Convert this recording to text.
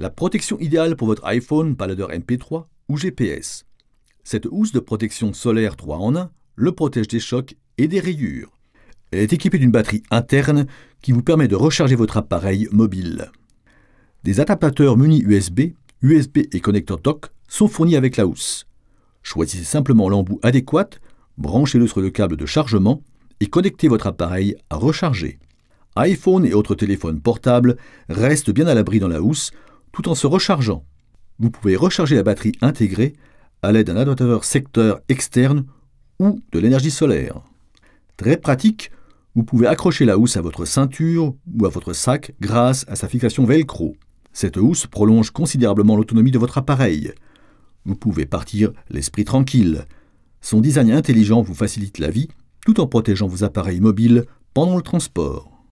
La protection idéale pour votre iPhone, baladeur MP3 ou GPS. Cette housse de protection solaire 3 en 1 le protège des chocs et des rayures. Elle est équipée d'une batterie interne qui vous permet de recharger votre appareil mobile. Des adaptateurs munis USB, USB et connecteur dock sont fournis avec la housse. Choisissez simplement l'embout adéquat, branchez-le sur le câble de chargement et connectez votre appareil à recharger. iPhone et autres téléphones portables restent bien à l'abri dans la housse tout en se rechargeant. Vous pouvez recharger la batterie intégrée à l'aide d'un adaptateur secteur externe ou de l'énergie solaire. Très pratique, vous pouvez accrocher la housse à votre ceinture ou à votre sac grâce à sa fixation velcro. Cette housse prolonge considérablement l'autonomie de votre appareil. Vous pouvez partir l'esprit tranquille. Son design intelligent vous facilite la vie tout en protégeant vos appareils mobiles pendant le transport.